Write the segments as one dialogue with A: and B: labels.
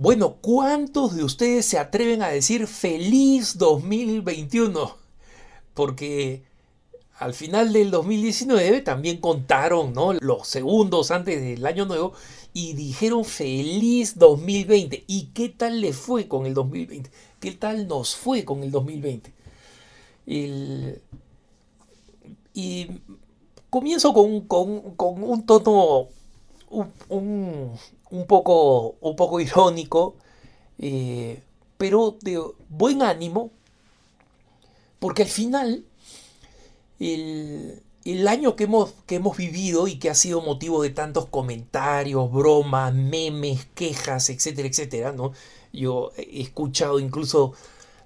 A: Bueno, ¿cuántos de ustedes se atreven a decir feliz 2021? Porque al final del 2019 también contaron ¿no? los segundos antes del año nuevo y dijeron feliz 2020. ¿Y qué tal le fue con el 2020? ¿Qué tal nos fue con el 2020? Y comienzo con, un tono, un, un poco, un poco irónico, eh, pero de buen ánimo, porque al final el, año que hemos, que hemos vivido y que ha sido motivo de tantos comentarios, bromas, memes, quejas, etcétera, etcétera, ¿no? Yo he escuchado incluso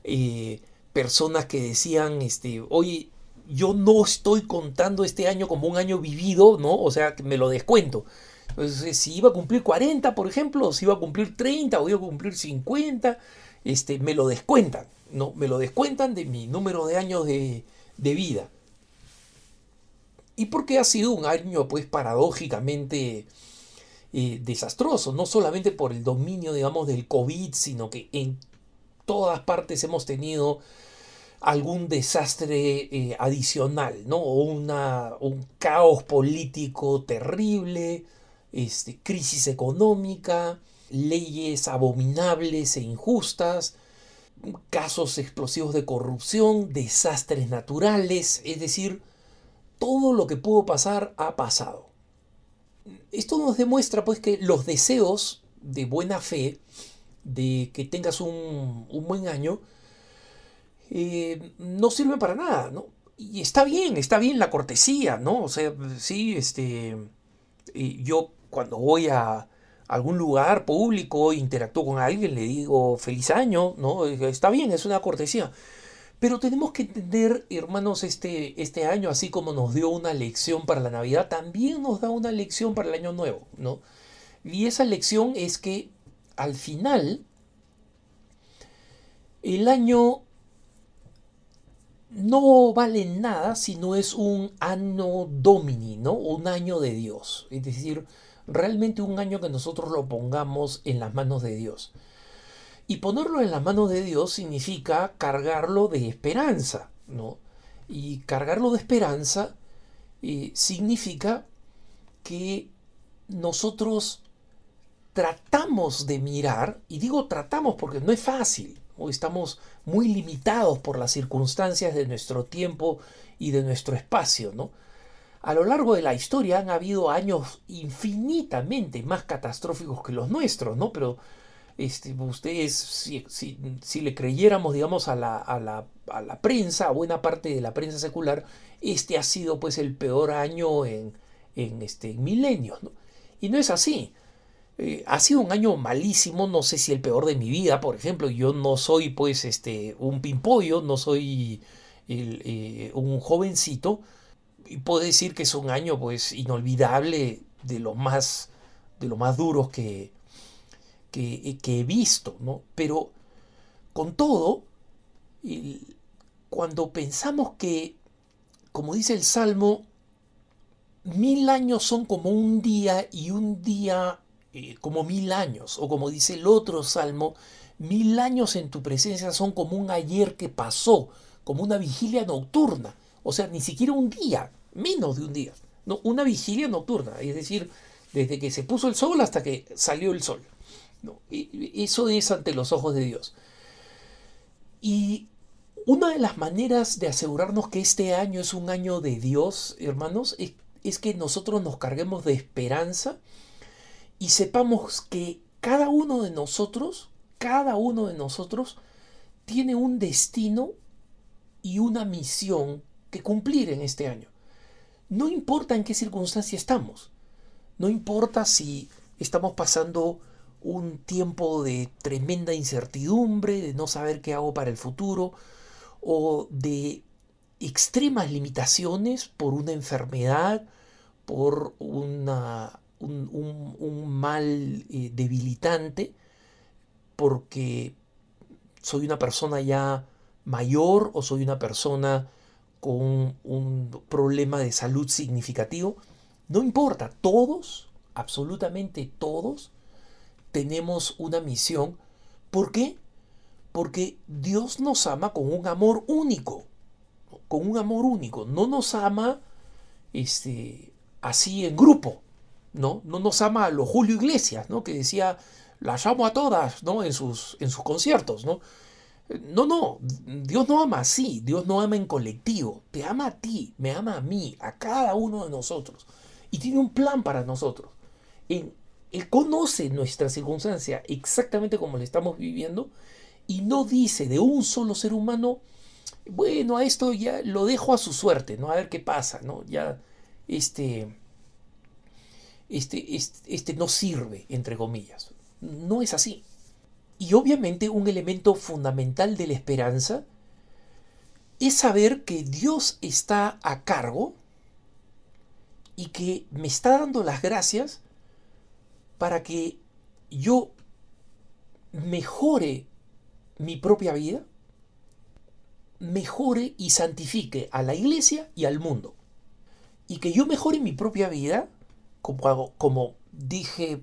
A: eh, personas que decían, este, oye, yo no estoy contando este año como un año vivido, ¿no? O sea, me lo descuento. Entonces, pues, eh, si iba a cumplir 40, por ejemplo, si iba a cumplir 30 o iba a cumplir 50, este, me lo descuentan, ¿no? Me lo descuentan de mi número de años de, vida. Y por qué ha sido un año, pues, paradójicamente eh, desastroso, no solamente por el dominio, digamos, del COVID, sino que en todas partes hemos tenido algún desastre eh, adicional, ¿no? O una, un caos político terrible, este, crisis económica, leyes abominables e injustas, casos explosivos de corrupción, desastres naturales, es decir, todo lo que pudo pasar ha pasado. Esto nos demuestra pues que los deseos de buena fe, de que tengas un, buen año, eh, no sirven para nada, ¿no? Y está bien, está bien la cortesía, ¿no? O sea, sí, este, eh, yo cuando voy a algún lugar público, e interactúo con alguien, le digo feliz año, ¿no? Está bien, es una cortesía. Pero tenemos que entender, hermanos, este, este año, así como nos dio una lección para la Navidad, también nos da una lección para el Año Nuevo, ¿no? Y esa lección es que al final, el año no vale nada si no es un año domini, ¿no? Un año de Dios. Es decir, realmente un año que nosotros lo pongamos en las manos de Dios. Y ponerlo en las manos de Dios significa cargarlo de esperanza, ¿no? Y cargarlo de esperanza eh, significa que nosotros tratamos de mirar, y digo tratamos porque no es fácil, estamos muy limitados por las circunstancias de nuestro tiempo y de nuestro espacio, ¿no? A lo largo de la historia han habido años infinitamente más catastróficos que los nuestros, ¿no? Pero este, ustedes, si, le creyéramos, digamos, a la, a, la, a la, prensa, a buena parte de la prensa secular, este ha sido pues el peor año en, en este, milenios, ¿no? Y no es así. Eh, ha sido un año malísimo, no sé si el peor de mi vida, por ejemplo, yo no soy pues este, un pimpollo, no soy eh, un jovencito, y puedo decir que es un año pues inolvidable de los más, de más duros que, que, he visto, ¿no? Pero con todo, cuando pensamos que, como dice el Salmo, mil años son como un día y un día eh, como mil años, o como dice el otro Salmo, mil años en tu presencia son como un ayer que pasó, como una vigilia nocturna o sea, ni siquiera un día, menos de un día, no, una vigilia nocturna, es decir, desde que se puso el sol hasta que salió el sol. No, eso es ante los ojos de Dios. Y una de las maneras de asegurarnos que este año es un año de Dios, hermanos, es, es que nosotros nos carguemos de esperanza y sepamos que cada uno de nosotros, cada uno de nosotros, tiene un destino y una misión que cumplir en este año. No importa en qué circunstancia estamos, no importa si estamos pasando un tiempo de tremenda incertidumbre, de no saber qué hago para el futuro, o de extremas limitaciones por una enfermedad, por una, un, mal eh, debilitante, porque soy una persona ya mayor o soy una persona con un problema de salud significativo, no importa, todos, absolutamente todos, tenemos una misión. ¿Por qué? Porque Dios nos ama con un amor único, con un amor único, no nos ama este, así en grupo, ¿no? No nos ama a los Julio Iglesias, ¿no? Que decía, las amo a todas, ¿no? En sus, en sus conciertos, ¿no? No, no, Dios no ama así, Dios no ama en colectivo, te ama a ti, me ama a mí, a cada uno de nosotros. Y tiene un plan para nosotros. Él, conoce nuestra circunstancia exactamente como la estamos viviendo y no dice de un solo ser humano, bueno, a esto ya lo dejo a su suerte, ¿no? A ver qué pasa, ¿no? Ya, este, este, este, este no sirve, entre comillas. No es así. Y obviamente un elemento fundamental de la esperanza es saber que Dios está a cargo y que me está dando las gracias para que yo mejore mi propia vida, mejore y santifique a la iglesia y al mundo. Y que yo mejore mi propia vida, como, como dije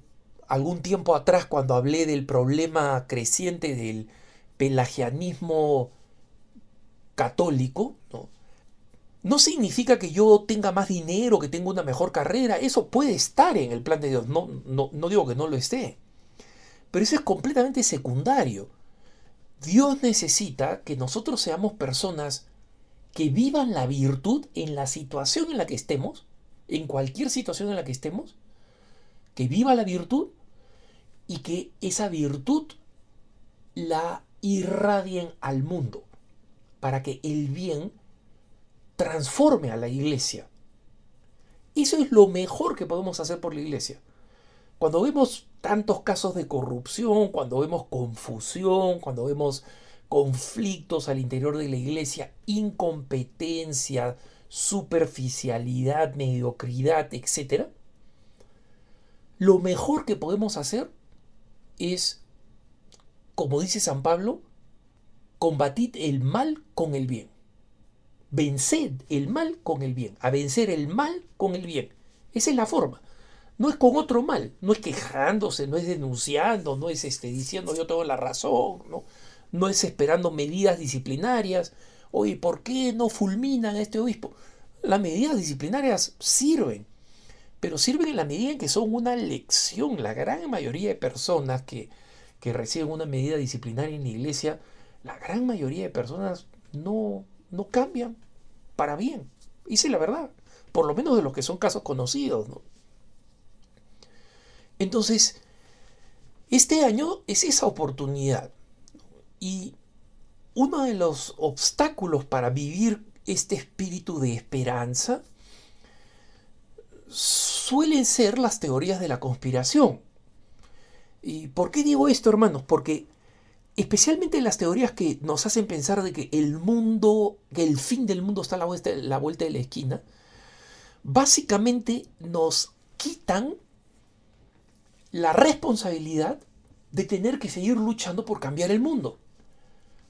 A: algún tiempo atrás cuando hablé del problema creciente del pelagianismo católico, ¿no? significa que yo tenga más dinero, que tenga una mejor carrera. Eso puede estar en el plan de Dios. No, no, no digo que no lo esté. Pero eso es completamente secundario. Dios necesita que nosotros seamos personas que vivan la virtud en la situación en la que estemos, en cualquier situación en la que estemos, que viva la virtud y que esa virtud la irradien al mundo, para que el bien transforme a la iglesia. Eso es lo mejor que podemos hacer por la iglesia. Cuando vemos tantos casos de corrupción, cuando vemos confusión, cuando vemos conflictos al interior de la iglesia, incompetencia, superficialidad, mediocridad, etc., lo mejor que podemos hacer es, como dice San Pablo, combatid el mal con el bien. Venced el mal con el bien. A vencer el mal con el bien. Esa es la forma. No es con otro mal, no es quejándose, no es denunciando, no es este, diciendo yo tengo la razón, no, no es esperando medidas disciplinarias. Oye, ¿por qué no fulminan a este obispo? Las medidas disciplinarias sirven pero sirven en la medida en que son una lección. La gran mayoría de personas que, reciben una medida disciplinaria en la iglesia, la gran mayoría de personas no, no cambian para bien. Hice la verdad, por lo menos de los que son casos conocidos. Entonces, este año es esa oportunidad. Y uno de los obstáculos para vivir este espíritu de esperanza suelen ser las teorías de la conspiración. ¿Y por qué digo esto, hermanos? Porque especialmente las teorías que nos hacen pensar de que el mundo, que el fin del mundo está a la vuelta, la vuelta de la esquina, básicamente nos quitan la responsabilidad de tener que seguir luchando por cambiar el mundo.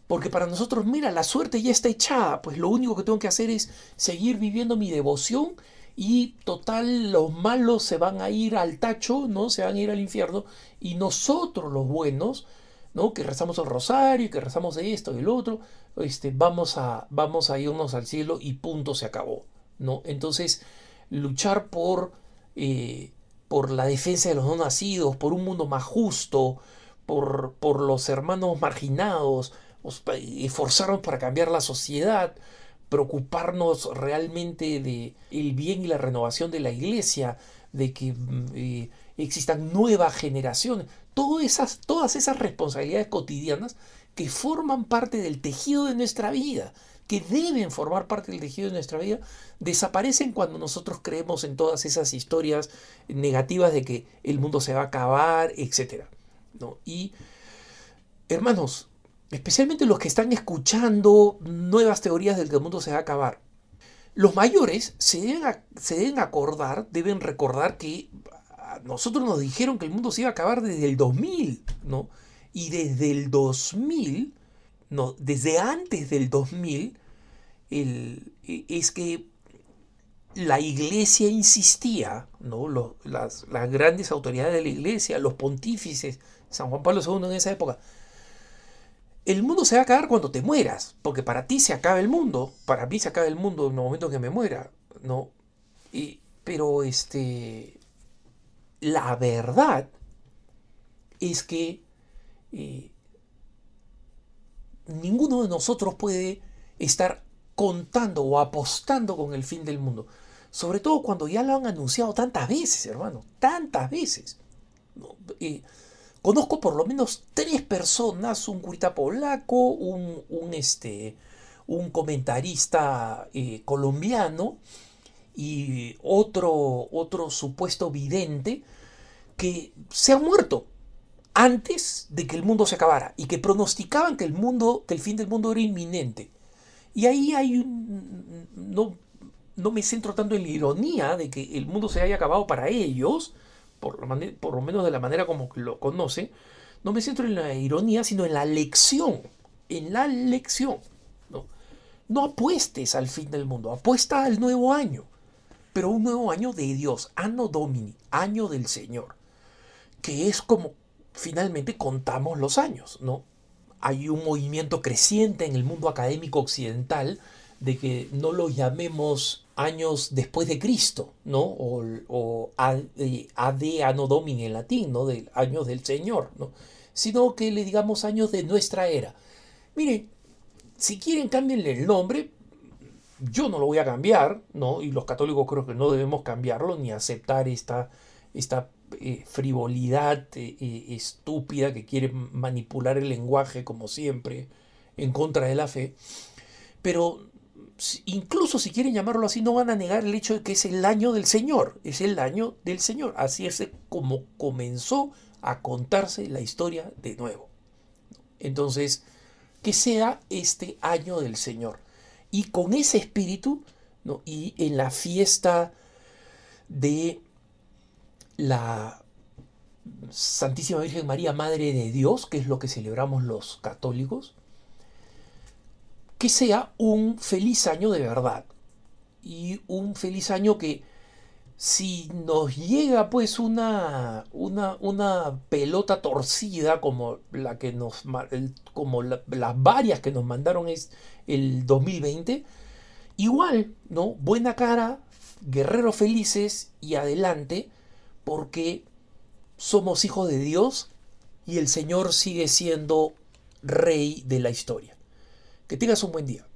A: Porque para nosotros, mira, la suerte ya está echada, pues lo único que tengo que hacer es seguir viviendo mi devoción y total los malos se van a ir al tacho, ¿no? Se van a ir al infierno y nosotros los buenos, ¿no? Que rezamos el rosario, que rezamos esto y el otro, este, vamos a vamos a irnos al cielo y punto se acabó, ¿no? Entonces, luchar por eh, por la defensa de los no nacidos, por un mundo más justo, por, por los hermanos marginados, eh, esforzarnos para cambiar la sociedad, preocuparnos realmente de el bien y la renovación de la iglesia, de que mm, eh, existan nuevas generaciones. todas esas, todas esas responsabilidades cotidianas que forman parte del tejido de nuestra vida, que deben formar parte del tejido de nuestra vida, desaparecen cuando nosotros creemos en todas esas historias negativas de que el mundo se va a acabar, etc. ¿no? Y, hermanos, especialmente los que están escuchando nuevas teorías del que el mundo se va a acabar. Los mayores se deben, se acordar, deben recordar que nosotros nos dijeron que el mundo se iba a acabar desde el 2000, ¿no? Y desde el 2000, no, desde antes del 2000, e, es que la iglesia insistía, ¿no? las, las grandes autoridades de la iglesia, los pontífices, San Juan Pablo II en esa época, el mundo se va a acabar cuando te mueras, porque para ti se acaba el mundo, para mí se acaba el mundo en el momento que me muera, ¿no? Y, pero este, la verdad es que eh, ninguno de nosotros puede estar contando o apostando con el fin del mundo. Sobre todo cuando ya lo han anunciado tantas veces, hermano, tantas veces. ¿no? Eh, Conozco por lo menos tres personas, un curita polaco, un, un este, un comentarista eh, colombiano y otro, otro supuesto vidente que se han muerto antes de que el mundo se acabara y que pronosticaban que el mundo, que el fin del mundo era inminente. Y ahí hay un, no, no me centro tanto en la ironía de que el mundo se haya acabado para ellos, por, lo menos de la manera como lo conoce, no me centro en la ironía, sino en la lección. En la lección. ¿no? apuestes al fin del mundo, apuesta al nuevo año. Pero un nuevo año de Dios, Anno Domini, año del Señor. Que es como finalmente contamos los años, ¿no? Hay un movimiento creciente en el mundo académico occidental de que no lo llamemos años después de Cristo, ¿no? O, o ad, eh, en latín, ¿no? De años del Señor, ¿no? Sino que le digamos años de nuestra era. Miren, si quieren cámbienle el nombre, yo no lo voy a cambiar, ¿no? Y los católicos creo que no debemos cambiarlo ni aceptar esta, esta eh, frivolidad eh, estúpida que quiere manipular el lenguaje como siempre en contra de la fe. Pero incluso si quieren llamarlo así, no van a negar el hecho de que es el año del Señor, es el año del Señor. Así es como comenzó a contarse la historia de nuevo. Entonces, que sea este año del Señor. Y con ese espíritu, ¿no? y en la fiesta de la Santísima Virgen María, Madre de Dios, que es lo que celebramos los católicos, que sea un feliz año de verdad. Y un feliz año que si nos llega pues una, una, una pelota torcida como, la que nos, como las varias que nos mandaron es el 2020, igual, ¿no? Buena cara, guerreros felices y adelante, porque somos hijos de Dios y el Señor sigue siendo rey de la historia. Que tengas un buen día.